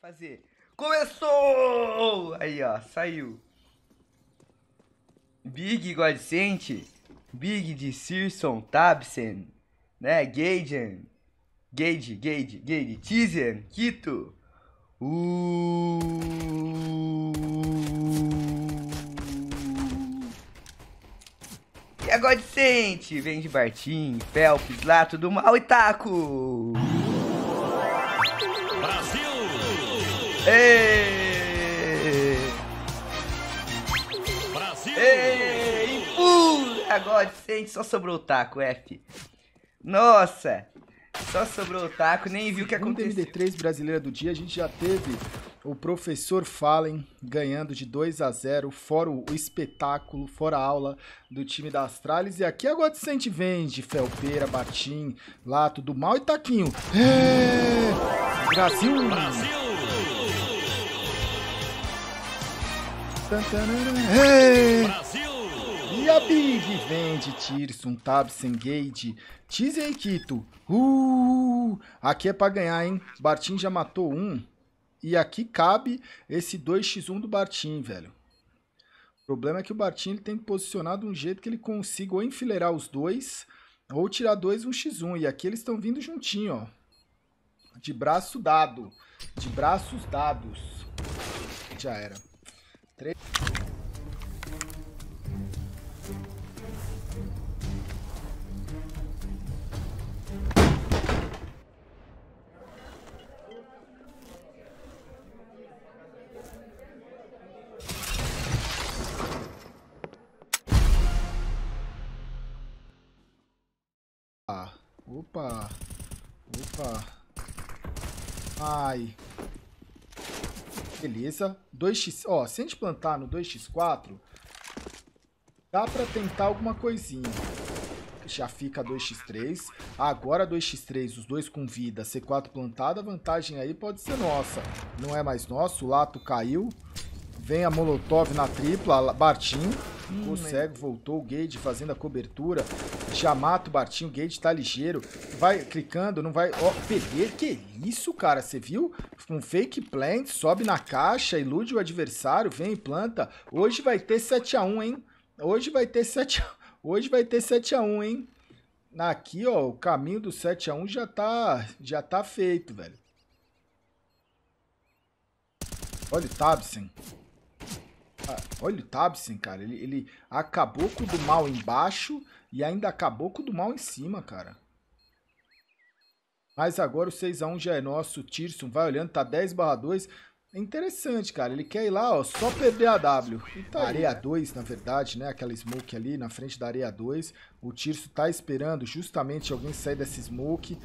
fazer. Começou! Aí, ó, saiu. Big Godsent, Big de Searson, Tabsen, né? Gaiden, Gage, Gage, Gage, Tizen, Kito. Uh... E a Godsent vem de Bartim, Felps, Lato do Mal e Taco. Ei! Brasil! Ei! agora sente, só sobrou o taco, F. Nossa! Só sobrou o taco, nem viu o que aconteceu. No MD3 brasileira do dia, a gente já teve o professor Fallen ganhando de 2 a 0 fora o espetáculo, fora a aula do time da Astralis. E aqui a Godsent vem de Felpeira, Batim, lá tudo Mal e Taquinho. É! Brasil! Brasil! Brasil! E a Big vende Tirson, Tabsen, Gage, Tizen e Kito. Uh, aqui é pra ganhar, hein? Bartim já matou um. E aqui cabe esse 2x1 do Bartim, velho. O problema é que o Bartim ele tem que posicionar de um jeito que ele consiga ou enfileirar os dois, ou tirar dois um x 1 E aqui eles estão vindo juntinho, ó. De braço dado. De braços dados. Já era. Três. Opa! Opa! Ai! Beleza! 2x... Ó, se a gente plantar no 2x4, dá para tentar alguma coisinha. Já fica 2x3. Agora 2x3, os dois com vida, C4 plantada, a vantagem aí pode ser nossa. Não é mais nosso, o Lato caiu. Vem a Molotov na tripla, Bartim ficou hum, cego, meu. voltou o Gage fazendo a cobertura. Já mata o Bartinho, o Gage tá ligeiro. Vai clicando, não vai... Ó, oh, PV, que isso, cara? Você viu? Um fake plant, sobe na caixa, ilude o adversário, vem e planta. Hoje vai ter 7x1, hein? Hoje vai ter 7 x 1 Hoje vai ter 7x1, hein? Aqui, ó, o caminho do 7x1 já tá, já tá feito, velho. Olha o Tabsen. Ah, olha o Tabsen, cara. Ele, ele acabou com o do mal embaixo e ainda acabou com o do mal em cima, cara. Mas agora o 6x1 já é nosso. O Tirson vai olhando, tá 10 2. É interessante, cara. Ele quer ir lá, ó, só perder a W. E tá areia 2, na verdade, né? Aquela smoke ali na frente da areia 2. O Tirso tá esperando justamente alguém sair dessa smoke.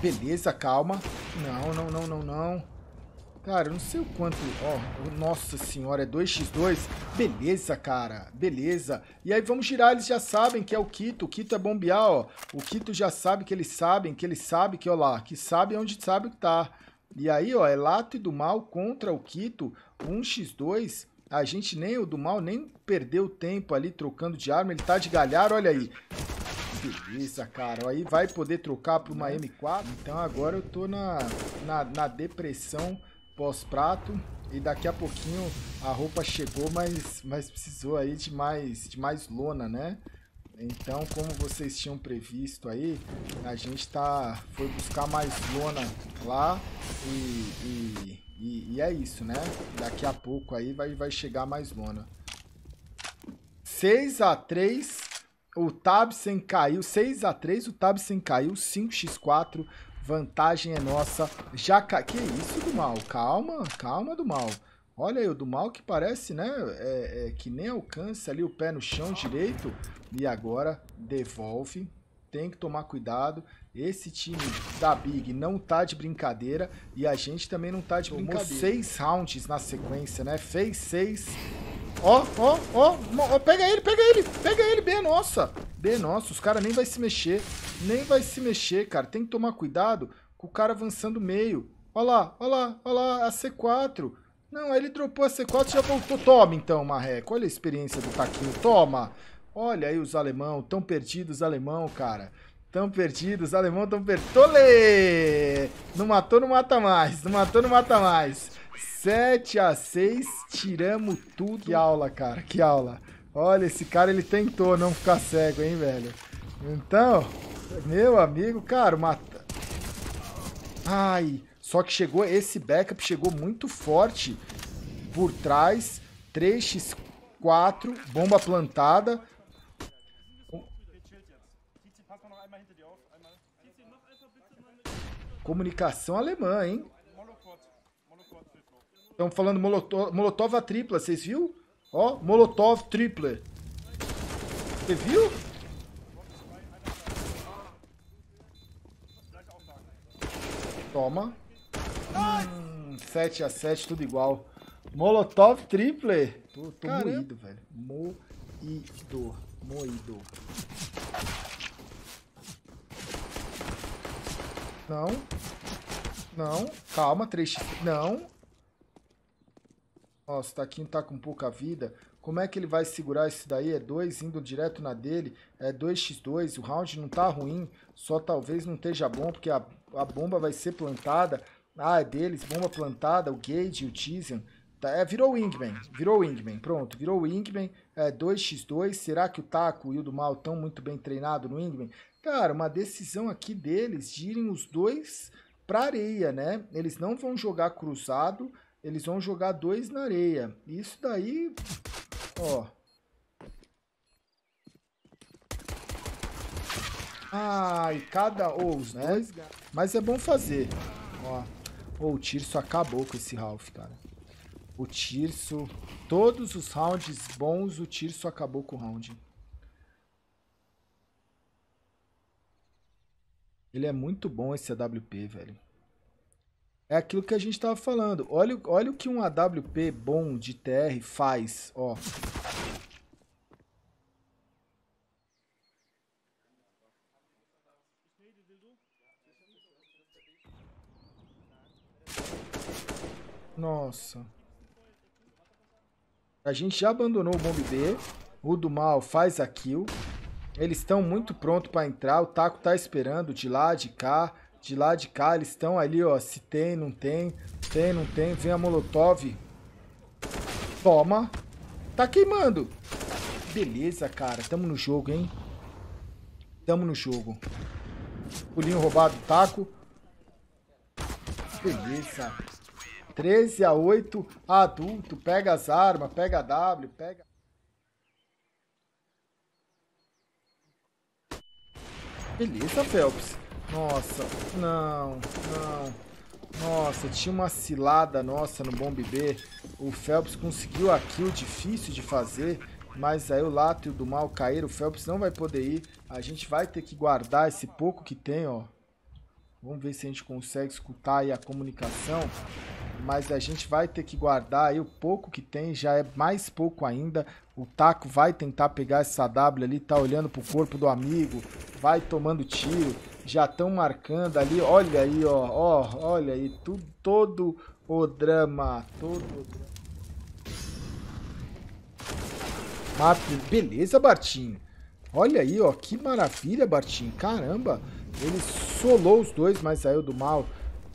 Beleza, calma. Não, não, não, não, não. Cara, eu não sei o quanto... Ó, oh, nossa senhora, é 2x2? Beleza, cara. Beleza. E aí vamos girar, eles já sabem que é o Kito. O Kito é bombear, ó. O Kito já sabe que eles sabem, que eles sabem que, ó lá, que sabe onde sabe que tá. E aí, ó, é Lato do Mal contra o Kito, 1x2. A gente nem, o do Mal, nem perdeu tempo ali trocando de arma. Ele tá de galhar, olha aí. Beleza, cara. Aí vai poder trocar para uma M4. Então agora eu tô na, na, na depressão pós-prato. E daqui a pouquinho a roupa chegou, mas, mas precisou aí de mais, de mais lona, né? Então, como vocês tinham previsto aí, a gente tá, foi buscar mais lona lá e, e, e, e é isso, né? Daqui a pouco aí vai, vai chegar mais lona. 6 x 3 o Tabsen caiu, 6 x 3 o Tabsen caiu, 5x4, Vantagem é nossa. Jaca... Que isso do mal? Calma, calma do mal. Olha aí, o do mal que parece, né? É, é, que nem alcança ali o pé no chão direito. E agora devolve. Tem que tomar cuidado. Esse time da Big não tá de brincadeira. E a gente também não tá de Tomou brincadeira. seis rounds na sequência, né? Fez seis Ó, ó, ó, ó. Pega ele, pega ele. Pega ele, B, nossa. B, nossa. Os caras nem vai se mexer. Nem vai se mexer, cara. Tem que tomar cuidado com o cara avançando meio. Ó lá, ó lá, ó lá. A C4. Não, aí ele dropou a C4 e já voltou. Toma então, Marreco. Olha a experiência do Taquinho. Toma. Olha aí os alemão. Tão perdidos, alemão, cara. Tão perdidos, alemão tão perdidos. Tole! Não matou, não mata mais. Não matou, não mata mais. 7 a 6 tiramos tudo. Que aula, cara, que aula. Olha, esse cara ele tentou não ficar cego, hein, velho. Então, meu amigo, cara, mata. Ai, só que chegou esse backup, chegou muito forte por trás. 3x4, bomba plantada. Comunicação alemã, hein? Estão falando molotov, molotov a tripla, vocês viu? Ó, molotov tripler. Você viu? Toma. Hum, 7 a 7 tudo igual. Molotov tripler. Tô, tô moído, velho. Moído. Moído. Não. Não. Calma, 3 x Não. Nossa, o Staquinho tá com pouca vida. Como é que ele vai segurar esse daí? É 2 indo direto na dele. É 2x2. O round não tá ruim. Só talvez não esteja bom, porque a, a bomba vai ser plantada. Ah, é deles. Bomba plantada. O Gage, o Tizen. Tá, é, virou Wingman. Virou Wingman. Pronto, virou Wingman. É 2x2. Será que o Taco e o do Mal estão muito bem treinados no Wingman? Cara, uma decisão aqui deles de irem os dois pra areia, né? Eles não vão jogar cruzado eles vão jogar dois na areia. Isso daí, ó. Ai, cada ou os né? dois. Mas é bom fazer. Ó. Oh, o Tirso acabou com esse Ralph, cara. O Tirso. Todos os rounds bons, o Tirso acabou com o round. Ele é muito bom esse AWP, velho. É aquilo que a gente estava falando. Olha, olha o que um AWP bom de TR faz, ó. Nossa. A gente já abandonou o bomb B. O do mal faz a kill. Eles estão muito prontos para entrar. O Taco tá esperando de lá, de cá de lá de cá, eles estão ali, ó, se tem, não tem, tem, não tem, vem a Molotov. Toma. Tá queimando. Beleza, cara, tamo no jogo, hein? Tamo no jogo. Pulinho roubado, taco. Beleza. 13 a 8, adulto, pega as armas, pega a W, pega... Beleza, Phelps. Nossa, não, não. Nossa, tinha uma cilada nossa no Bomb B. O Phelps conseguiu a kill difícil de fazer, mas aí o Lato e o do Mal caíram. O Phelps não vai poder ir. A gente vai ter que guardar esse pouco que tem, ó. Vamos ver se a gente consegue escutar aí a comunicação. Mas a gente vai ter que guardar aí o pouco que tem, já é mais pouco ainda. O Taco vai tentar pegar essa W ali, tá olhando pro corpo do amigo, vai tomando tiro já estão marcando ali. Olha aí, ó, ó, olha aí, tudo, todo o drama, todo o drama. beleza, Bartinho. Olha aí, ó, que maravilha, Bartinho. Caramba, ele solou os dois, mas saiu do mal.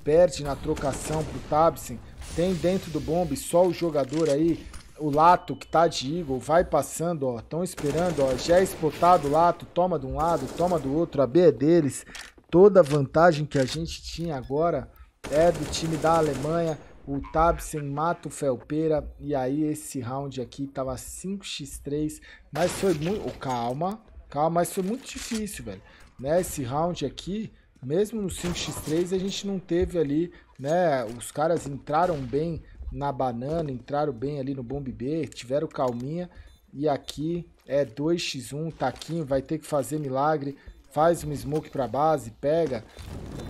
Perde na trocação pro Tabsen. Tem dentro do bombe só o jogador aí o Lato que tá de Eagle vai passando, ó. Estão esperando, ó. Já é espotado o Lato, toma de um lado, toma do outro. A B é deles. Toda a vantagem que a gente tinha agora é do time da Alemanha. O Tabsen mata o Felpeira. E aí esse round aqui tava 5x3. Mas foi muito... Oh, calma, calma. Mas foi muito difícil, velho. Né? Esse round aqui mesmo no 5x3 a gente não teve ali, né? Os caras entraram bem na banana, entraram bem ali no bomb B, tiveram calminha. E aqui é 2x1, taquinho, vai ter que fazer milagre. Faz um smoke pra base, pega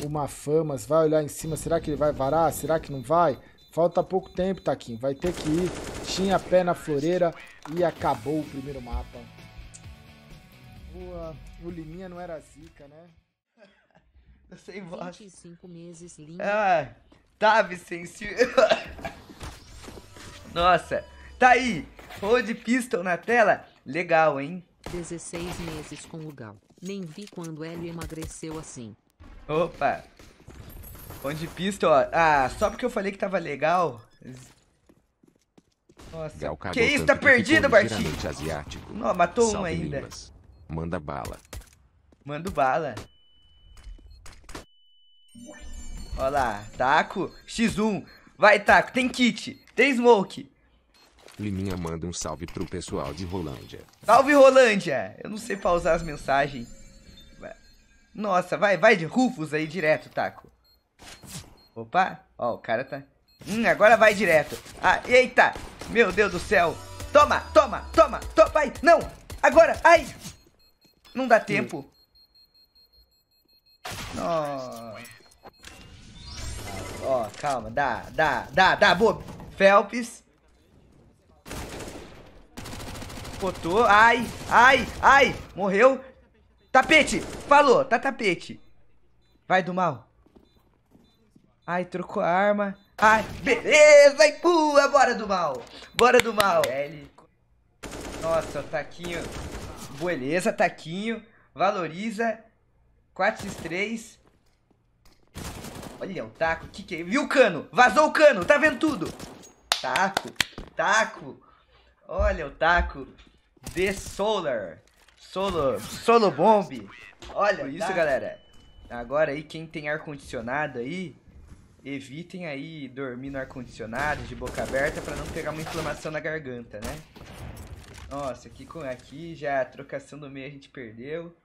uma famas, vai olhar em cima. Será que ele vai varar? Será que não vai? Falta pouco tempo, Taquinho. Vai ter que ir. Tinha pé na floreira e acabou o primeiro mapa. O, o Liminha não era zica, né? Sem voz. 25 meses, Liminha. Ah, tá, Vicente. Nossa, tá aí. Road Pistol na tela. Legal, hein? 16 meses com o Gal. Nem vi quando ele emagreceu assim. Opa. Road Pistol, ó. Ah, só porque eu falei que tava legal... Nossa, que isso, tá perdido, Bartinho? Asiático. Não, matou Salve um ainda. Limas. Manda bala. Manda bala. Olha lá, Taco, X1. Vai, Taco, tem kit. Tem Smoke. Liminha manda um salve pro pessoal de Rolândia. Salve, Rolândia! Eu não sei pausar as mensagens. Nossa, vai, vai de Rufus aí direto, Taco. Opa, ó, o cara tá... Hum, agora vai direto. Ah, eita! Meu Deus do céu! Toma, toma, toma, toma, Ai, Não! Agora, ai! Não dá tempo. Nossa. Ó, calma, dá, dá, dá, dá, bobo. Felps. Botou. Ai, ai, ai. Morreu. Tapete. Falou. Tá tapete. Vai do mal. Ai, trocou a arma. Ai, beleza. E pula. Bora do mal. Bora do mal. L. Nossa, taquinho. Beleza, taquinho. Valoriza. 4 x 3. Olha o taco. Que que é? Viu o cano? Vazou o cano. Tá vendo tudo. Taco, Taco. Olha o Taco. The Solar. Solo, solo Bomb. Olha isso, taco. galera. Agora aí, quem tem ar-condicionado aí, evitem aí dormir no ar-condicionado, de boca aberta, para não pegar uma inflamação na garganta, né? Nossa, aqui, aqui já a trocação do meio a gente perdeu.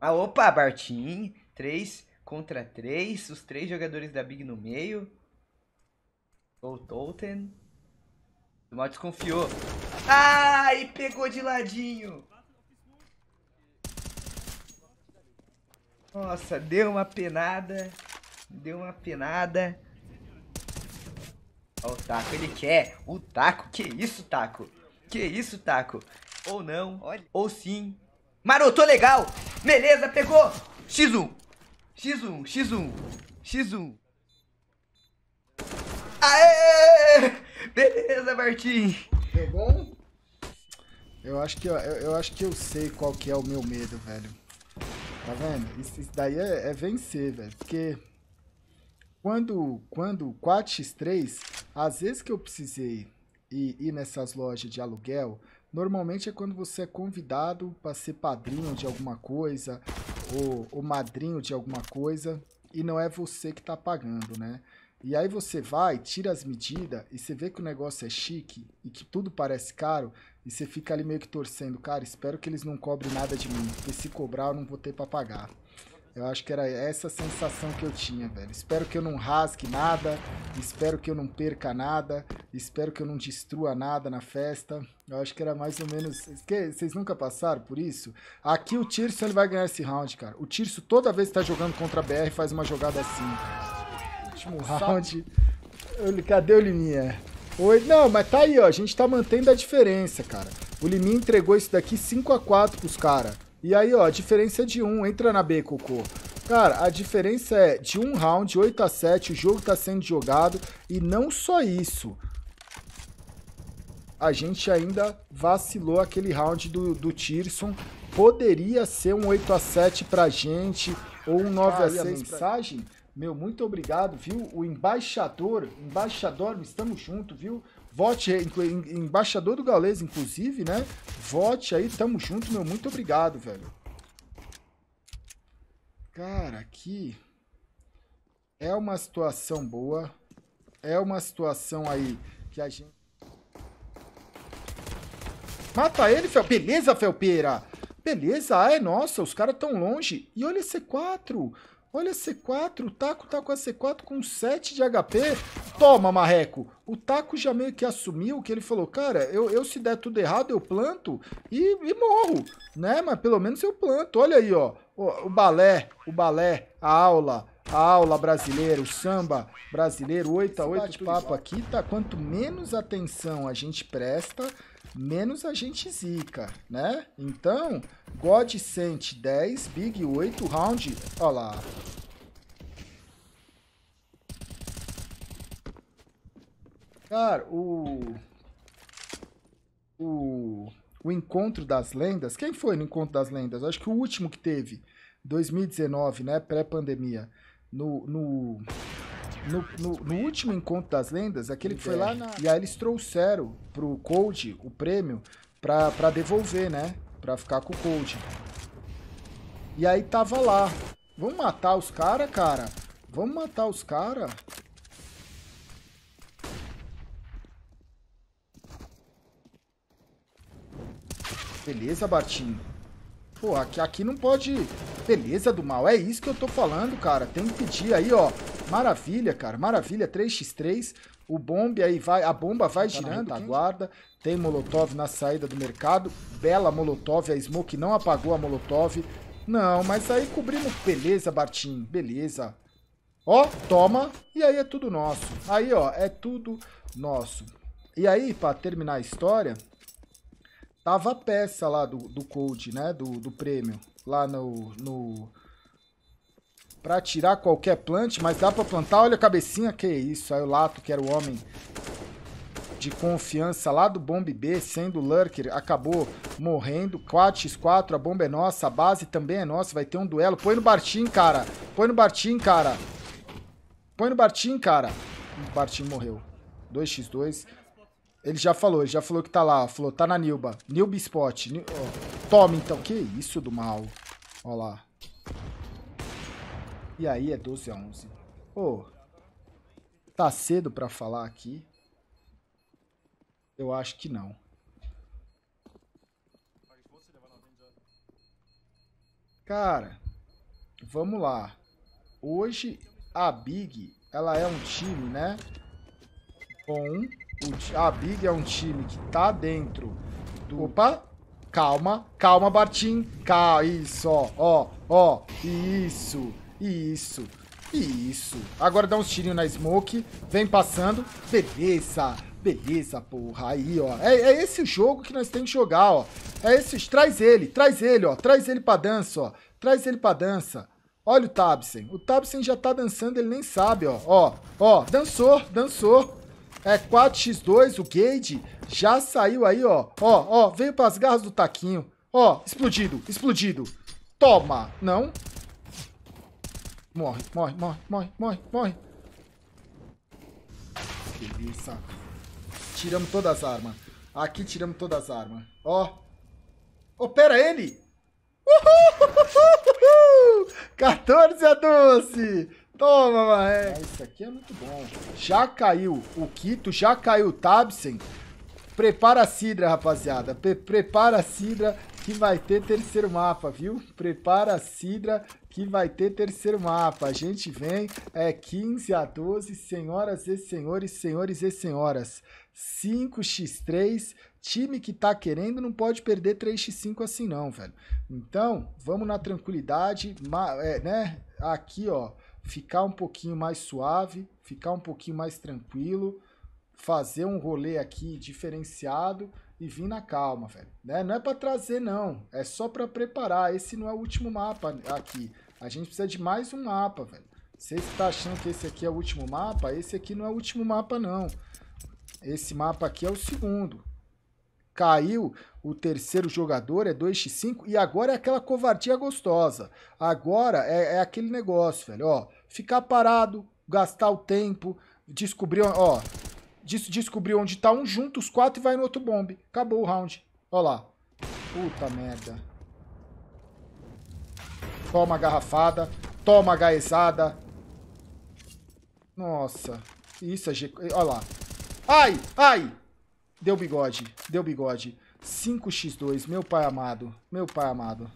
Ah, opa, Bartim. 3, contra 3, os três jogadores da Big no meio. Ou tolten O mal desconfiou. Ah, e pegou de ladinho. Nossa, deu uma penada. Deu uma penada. Olha o Taco, ele quer. O Taco, que isso, Taco? Que isso, Taco? Ou não, olha. ou sim. Marotou legal. Beleza, pegou. X1. X1, X1, X1. Aê! Beleza, Martim. Deu bom? Eu acho que eu, eu, acho que eu sei qual que é o meu medo, velho. Tá vendo? Isso, isso daí é, é vencer, velho. Porque quando, quando 4x3, às vezes que eu precisei ir, ir nessas lojas de aluguel, normalmente é quando você é convidado pra ser padrinho de alguma coisa, o, o madrinho de alguma coisa e não é você que está pagando, né? E aí você vai, tira as medidas e você vê que o negócio é chique e que tudo parece caro e você fica ali meio que torcendo, cara, espero que eles não cobrem nada de mim, porque se cobrar eu não vou ter para pagar. Eu acho que era essa sensação que eu tinha, velho. Espero que eu não rasgue nada, espero que eu não perca nada, Espero que eu não destrua nada na festa. Eu acho que era mais ou menos... Que, vocês nunca passaram por isso? Aqui o Tirso ele vai ganhar esse round, cara. O Tirso toda vez que tá jogando contra a BR faz uma jogada assim. Último round. Cadê o Liminha? É. Oi, não, mas tá aí, ó. A gente tá mantendo a diferença, cara. O Liminha entregou isso daqui 5x4 pros caras. E aí, ó, a diferença é de 1. Um. Entra na B, Cocô. Cara, a diferença é de um round, 8 a 7 o jogo tá sendo jogado. E não só isso a gente ainda vacilou aquele round do, do Tirson. Poderia ser um 8 a 7 para a gente ou um 9 a 6 a mensagem? Meu, muito obrigado, viu? O embaixador, embaixador, estamos juntos, viu? Vote, embaixador do Gaules, inclusive, né? Vote aí, tamo junto, meu. Muito obrigado, velho. Cara, aqui é uma situação boa. É uma situação aí que a gente. Mata ele, Fel. Beleza, Felpeira. Beleza, ah, é nossa, os caras tão longe. E olha C4. Olha C4, o Taco tá com a C4 com 7 de HP. Toma, Marreco. O Taco já meio que assumiu que ele falou, cara, eu, eu se der tudo errado, eu planto e, e morro, né? Mas pelo menos eu planto. Olha aí, ó. O, o balé, o balé, a aula, a aula brasileira, o samba brasileiro, 8 a 8 papo aqui, tá? Quanto menos atenção a gente presta, menos a gente zica, né? Então, God Sent 10, Big 8, Round, ó lá. Cara, o... O... O Encontro das Lendas, quem foi no Encontro das Lendas? acho que o último que teve, 2019, né? Pré-pandemia. No, no no, no, no, último encontro das lendas, aquele que foi lá na. E aí eles trouxeram pro Cold o prêmio pra, pra devolver, né? Pra ficar com o Cold. E aí tava lá. Vamos matar os caras, cara? Vamos matar os caras? Beleza, Bartinho. Pô, aqui, aqui não pode... Beleza, do mal. É isso que eu tô falando, cara. Tem que pedir aí, ó. Maravilha, cara. Maravilha, 3x3. O bombe aí vai, a bomba vai tá girando, aguarda. Tem molotov na saída do mercado. Bela molotov, a Smoke não apagou a molotov. Não, mas aí cobrimos. Beleza, Bartim, beleza. Ó, toma, e aí é tudo nosso. Aí, ó, é tudo nosso. E aí, para terminar a história, tava a peça lá do, do Code, né, do, do prêmio, lá no, no para tirar qualquer plante, mas dá para plantar. Olha a cabecinha, que isso. Aí o Lato, que era o homem de confiança lá do Bomb B, sendo Lurker, acabou morrendo. 4x4, a bomba é nossa, a base também é nossa, vai ter um duelo. Põe no Bartim, cara. Põe no Bartim, cara. Põe no Bartim, cara. O Bartim morreu. 2x2. Ele já falou, ele já falou que tá lá. Falou, tá na Nilba. Nilba Spot. Nil... Oh. Toma, então. Que isso do mal. Olha lá. E aí é 12 a 11. Pô, tá cedo para falar aqui? Eu acho que não. Cara, vamos lá. Hoje a Big, ela é um time, né? Bom, o, a Big é um time que tá dentro do... Opa! Calma, calma, Bartim. Calma, isso, ó, ó, ó, isso. Isso. Isso. Agora dá uns tirinhos na smoke. Vem passando. Beleza. Beleza, porra. Aí, ó. É, é, esse o jogo que nós temos que jogar, ó. É esse. Traz ele. Traz ele, ó. Traz ele pra dança, ó. Traz ele pra dança. Olha o Tabsen. O Tabsen já tá dançando, ele nem sabe, ó. Ó, ó. Dançou, dançou. É 4x2, o Gage já saiu aí, ó. Ó, ó. Veio pras garras do taquinho. Ó, explodido, explodido. Toma. Não, Morre, morre, morre, morre, morre, morre. Beleza. Tiramos todas as armas. Aqui tiramos todas as armas. Ó. Opera ele! Uhul! 14 a 12! Toma, Maré. Ah, isso aqui é muito bom. Já caiu o Quito, já caiu o Tabsen. Prepara a Sidra, rapaziada. Pre prepara a Sidra que vai ter terceiro mapa, viu? Prepara a Sidra que vai ter terceiro mapa. A gente vem, é 15 a 12, senhoras e senhores, senhores e senhoras. 5x3, time que tá querendo não pode perder 3x5 assim não, velho. Então, vamos na tranquilidade, é, né? Aqui, ó, ficar um pouquinho mais suave, ficar um pouquinho mais tranquilo, fazer um rolê aqui diferenciado, e vim na calma, velho. Né? Não é para trazer, não. É só para preparar. Esse não é o último mapa aqui. A gente precisa de mais um mapa, velho. Você está achando que esse aqui é o último mapa? Esse aqui não é o último mapa, não. Esse mapa aqui é o segundo. Caiu o terceiro jogador, é 2x5. E agora é aquela covardia gostosa. Agora é, é aquele negócio, velho. Ó, ficar parado, gastar o tempo, descobrir... Ó, descobriu onde tá um, junto os quatro e vai no outro bombe. Acabou o round. Olha lá. Puta merda. Toma garrafada. Toma gaesada. Nossa. Isso é G... Olha lá. Ai, ai. Deu bigode. Deu bigode. 5x2. Meu pai amado. Meu pai amado.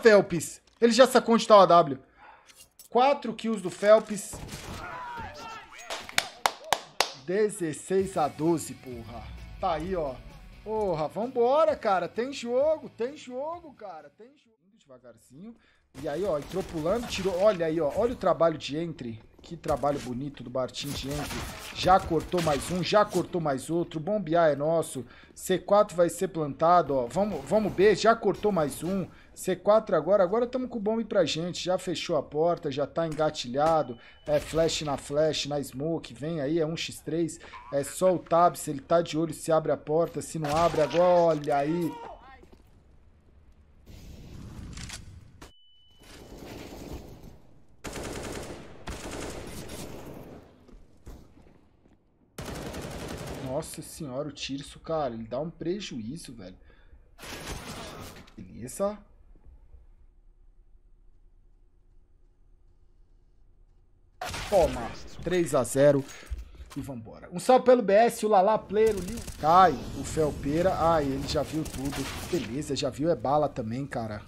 Felps. Ele já sacou onde tá o AW. 4 kills do Felps. 16 a 12, porra. Tá aí, ó. Porra, vambora, cara. Tem jogo, tem jogo, cara. Tem jogo. Devagarzinho. E aí, ó, entrou pulando, tirou. Olha aí, ó. Olha o trabalho de entre. Que trabalho bonito do Bartim de entre. Já cortou mais um, já cortou mais outro. Bombear é nosso. C4 vai ser plantado, ó. Vamos, vamos B, já cortou mais um. C4 agora, agora estamos com o bombe pra gente, já fechou a porta, já tá engatilhado, é flash na flash, na smoke, vem aí, é 1x3, é só o tab, se ele tá de olho, se abre a porta, se não abre, agora olha aí. Nossa senhora, o Tirso, cara, ele dá um prejuízo, velho. Beleza? Toma, 3 a 0 e vambora. Um salve pelo BS, o Lala Player, o Lil Cai, o Felpeira. Ai, ah, ele já viu tudo. Beleza, já viu é bala também, cara.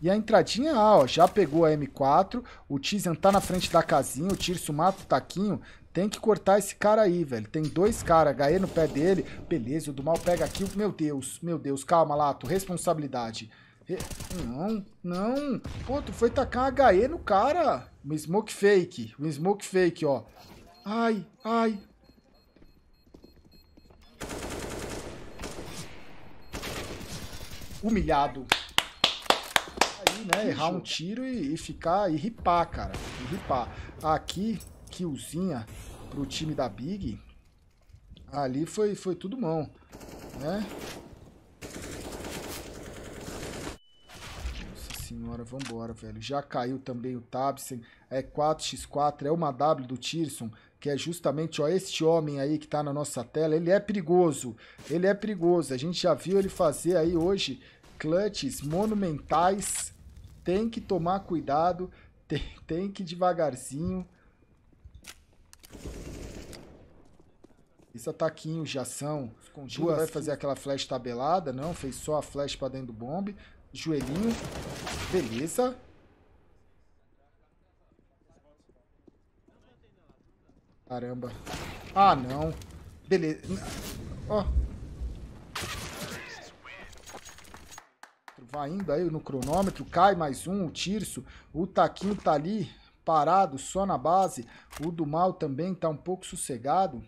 E a entradinha, ah, ó, já pegou a M4, o Tizen tá na frente da casinha, o Tirso mata o Taquinho, tem que cortar esse cara aí, velho. Tem dois caras, HE no pé dele, beleza, o do mal pega aqui, meu Deus, meu Deus, calma, Lato, responsabilidade. Não, não. Pô, tu foi tacar um HE no cara. Um smoke fake. Um smoke fake, ó. Ai, ai. Humilhado. Aí, né? Errar um tiro e, e ficar... E ripar, cara. E ripar. Aqui, killzinha pro time da Big. Ali foi, foi tudo mão. Né? senhora, vambora, velho. Já caiu também o Tabsen. É 4x4, é uma W do Tirson, que é justamente ó, este homem aí que tá na nossa tela. Ele é perigoso, ele é perigoso. A gente já viu ele fazer aí hoje clutches monumentais. Tem que tomar cuidado, tem, tem que ir devagarzinho. Esse ataquinho já são. Duas né? vai fazer aquela flash tabelada, não. Fez só a flash para dentro do bombe. Joelhinho. Beleza. Caramba. Ah, não. Beleza. Ó. Vai indo aí no cronômetro. Cai mais um, o Tirso. O Taquinho tá ali, parado, só na base. O do Mal também tá um pouco sossegado.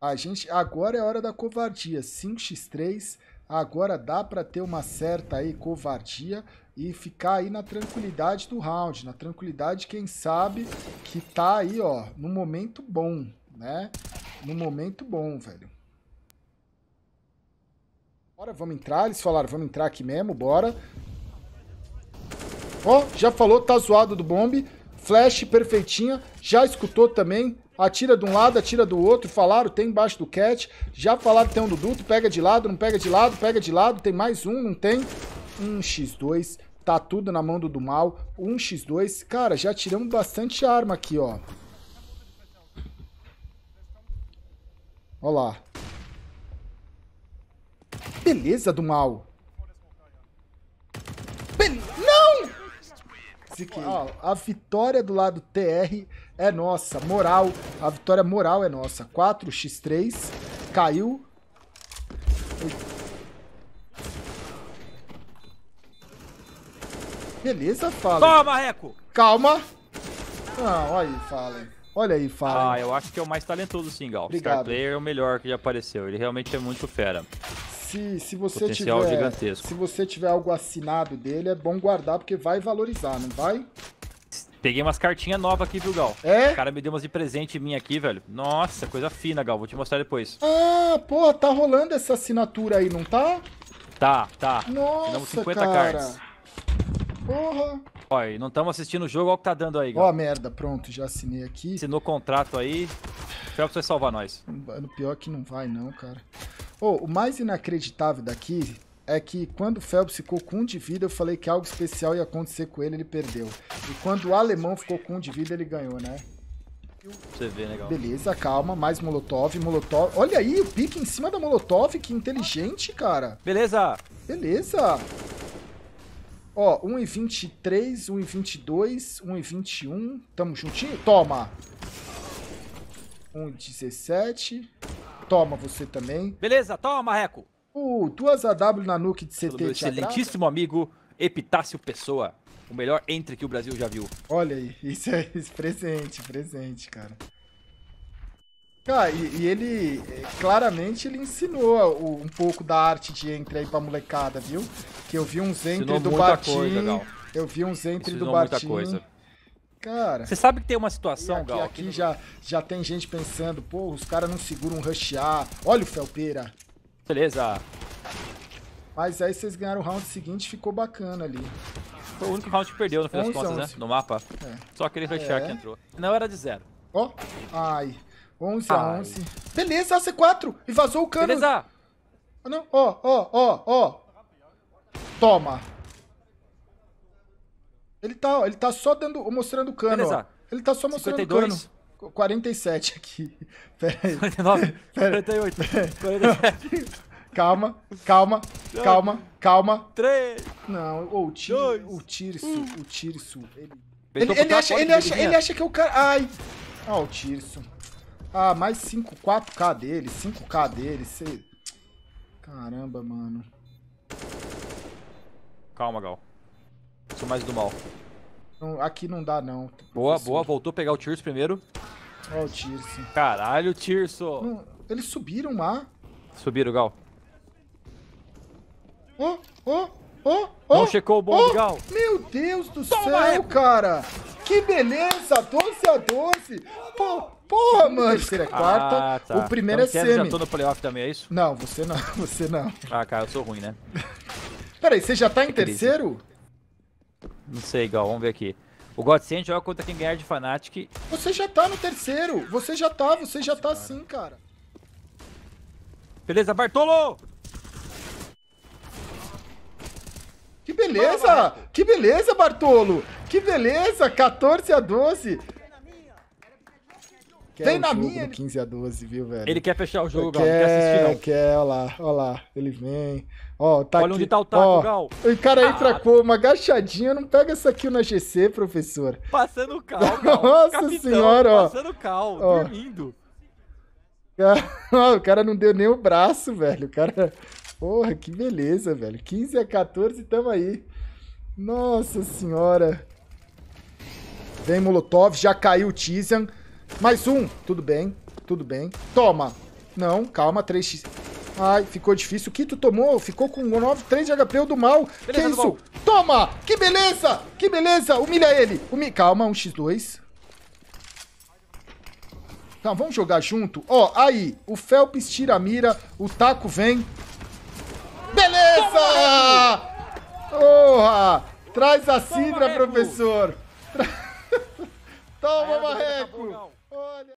A gente... Agora é hora da covardia. 5x3. Agora dá para ter uma certa aí covardia e ficar aí na tranquilidade do round, na tranquilidade quem sabe que tá aí, ó, no momento bom, né? No momento bom, velho. Bora, vamos entrar. Eles falaram, vamos entrar aqui mesmo, bora. Ó, oh, já falou, tá zoado do bombe. Flash perfeitinha. Já escutou também. Atira de um lado, atira do outro. Falaram, tem embaixo do cat. Já falaram, tem um do duto. Pega de lado, não pega de lado, pega de lado. Tem mais um, não tem? 1x2. Um tá tudo na mão do do mal. 1x2. Um Cara, já tiramos bastante arma aqui, ó. Ó lá. Beleza do mal. Ó, a vitória do lado TR é nossa. Moral. A vitória moral é nossa. 4x3. Caiu. Beleza, Fallen. Toma, Reco! Calma. Não, olha aí, Fallen. Olha aí, Fallen. Ah, eu acho que é o mais talentoso, sim, Gal. Obrigado. Star Player é o melhor que já apareceu. Ele realmente é muito fera se, se você Potencial tiver, gigantesco. Se você tiver algo assinado dele, é bom guardar, porque vai valorizar, não vai? Peguei umas cartinhas novas aqui, viu, Gal? É? O cara me deu umas de presente minha aqui, velho. Nossa, coisa fina, Gal. Vou te mostrar depois. Ah, porra, tá rolando essa assinatura aí, não tá? Tá, tá. Nossa, Damos 50 cara. cards. Porra. Olha, não estamos assistindo o jogo, olha o que tá dando aí, Gal. Ó, oh, merda, pronto, já assinei aqui. Assinou o contrato aí. Fel pra você salvar nós. No pior que não vai, não, cara. Oh, o mais inacreditável daqui é que quando o Phelps ficou com um de vida, eu falei que algo especial ia acontecer com ele, ele perdeu. E quando o alemão ficou com um de vida, ele ganhou, né? Você vê, legal. Né, Beleza, calma, mais Molotov, Molotov. Olha aí, o pique em cima da Molotov, que inteligente, cara. Beleza. Beleza. Ó, 1,23, 1,22, 1,21. Tamo juntinho? Toma. 1,17 toma você também. Beleza, toma, Reco. O uh, tuas AW na nuke de CT Meu excelentíssimo amigo Epitácio Pessoa. O melhor entre que o Brasil já viu. Olha aí, isso é isso, presente, presente, cara. Cara, e, e ele eh, claramente ele ensinou eh, o, um pouco da arte de entre aí pra molecada, viu? Que eu vi uns entre do Bartim. Coisa, eu vi uns entre do Bartim. Cara. Você sabe que tem uma situação, aqui, Gal. Aqui, aqui no... já, já tem gente pensando, pô, os caras não seguram um rushear. Olha o Felpeira. Beleza. Mas aí vocês ganharam o round seguinte ficou bacana ali. Foi o único round que perdeu no final das contas, né? No mapa. É. Só aquele rushear é. que entrou. Não era de zero. Ó. Oh. Ai. 11 Ai. a 11. Beleza, C4. E vazou o cano. Beleza. Ah, não, ó, ó, ó, ó. Toma. Ele tá, ó, ele tá só dando, mostrando o cano. Beleza. Ó. Ele tá só mostrando 52. cano. 47 aqui. Pera aí. 49, Pera. 48, 47. calma, calma, calma, calma. 3. Não, ou o Tirisu, o Tirso, o Tirisu. Ele, ele, ele, acha, ele, acha, ele acha que é o cara... Ai. Ah, o Tirso. Ah, mais 5, 4k dele, 5k dele. Cê... Caramba, mano. Calma, Gal. Sou mais do mal. Não, aqui não dá, não. Boa, Isso. boa. Voltou a pegar o Tirso primeiro. Ó, o Tirso. Caralho, Tirso. Não, eles subiram lá. Subiram, Gal. Ô, ô, ô, ô. Não checou o bom oh, Gal. Meu Deus do Toma céu, é. cara. Que beleza, 12 a 12. Pô, porra, mano. Ah, Terceira é quarta, ah, tá. o então, primeiro então, é semi. já tô no playoff também, é isso? Não, você não, você não. Ah, cara, eu sou ruim, né? Peraí, você já tá em terceiro? Não sei, igual, vamos ver aqui. O Godsend joga contra quem ganhar de Fnatic. Você já tá no terceiro! Você já tá, você já tá sim, cara. Beleza, Bartolo! Que beleza! Que beleza, Bartolo! Que beleza! 14 a 12! Tem Vem na minha! 15 a 12, viu, velho? Ele quer fechar o jogo, quer, Ele quer assistir, é, não. Quer, olha lá, olha lá. Ele vem. Ó, tá Olha aqui. onde tá o taco, Gal. O cara entra ah. com uma agachadinha, não pega essa kill na GC, professor. Passando cal, Nossa Capitão, senhora, ó. Passando cal, dormindo. o cara não deu nem o braço, velho. O cara... Porra, que beleza, velho. 15 a 14, tamo aí. Nossa senhora. Vem Molotov, já caiu o Tizian. Mais um. Tudo bem, tudo bem. Toma. Não, calma, 3x. Ai, ficou difícil. O que tu tomou? Ficou com 9, 3 de HP, o do mal. Beleza, que isso? Toma! Que beleza! Que beleza! Humilha ele! Humilha... Calma, um x2. Tá, vamos jogar junto? Ó, aí, o Felps tira a mira, o taco vem. Beleza! Porra! Traz a Sidra, professor! Toma, Marreco! Tá Olha...